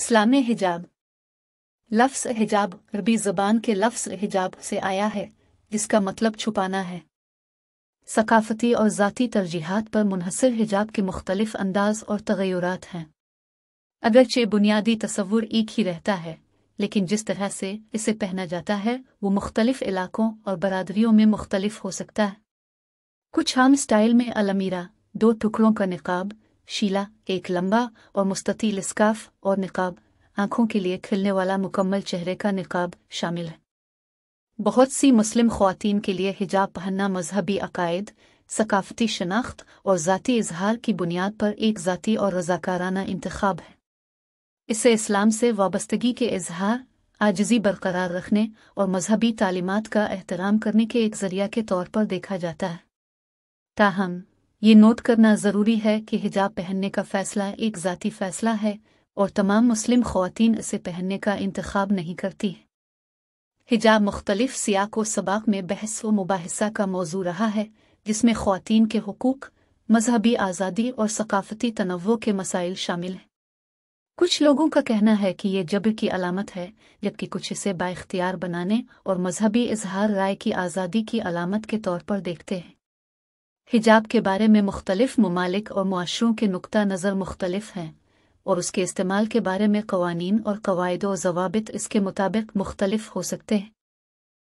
इस्लाम हिजाब लफ्स हिजाब अरबी जबान के लफ्स हिजाब से आया है जिसका मतलब छुपाना है सकाफती और ज़ाती तरजीहत पर मुनहसर हिजाब के मुख्तलिफ अंदाज और तगैरत हैं अगरचे बुनियादी तस्वुर एक ही रहता है लेकिन जिस तरह से इसे पहना जाता है वो मुख्तलिफ इलाकों और बरदरीों में मुख्तलिफ हो सकता है कुछ आम स्टाइल में अलमीरा दो टुकड़ों का निकाब शीला एक लंबा और मुस्ततील स्काफ और निकाब आंखों के लिए खिलने वाला मुकम्मल चेहरे का निकाब शामिल है बहुत सी मुस्लिम खुवान के लिए हिजाब पहनना मजहबी अकायद सकाफती शनाख्त और जतीी इजहार की बुनियाद पर एक ज़ाती और रजाकाराना इंतखब है इसे इस्लाम से वाबस्तगी के इजहार आजजी बरकरार रखने और मजहबी तालीमत का एहतराम करने के एक जरिया के तौर पर देखा जाता है ताहम ये नोट करना ज़रूरी है कि हिजाब पहनने का फ़ैसला एक ज़ाती फ़ैसला है और तमाम मुस्लिम ख़वान इसे पहनने का इंतखब नहीं करती है हिजाब मुख्तलिफ सियाक व सबाक में बहस व मुबासा का मौजू रहा है जिसमें ख़वान के हकूक़ मजहबी आज़ादी और सकाफ़ती तनवों के मसाइल शामिल हैं कुछ लोगों का कहना है कि ये जबर की अलामत है जबकि कुछ इसे बाख्तियार बनाने और मजहबी इजहार राय की आज़ादी की अलामत के तौर पर देखते हैं हिजाब के बारे में मुख्तलिफ ममालिक और मुआशरों के नुक़ नज़र मुख्तलिफ हैं और उसके इस्तेमाल के बारे में कवानीन और कवायद व जवाबित इसके मुताबिक मुख्तलिफ हो सकते हैं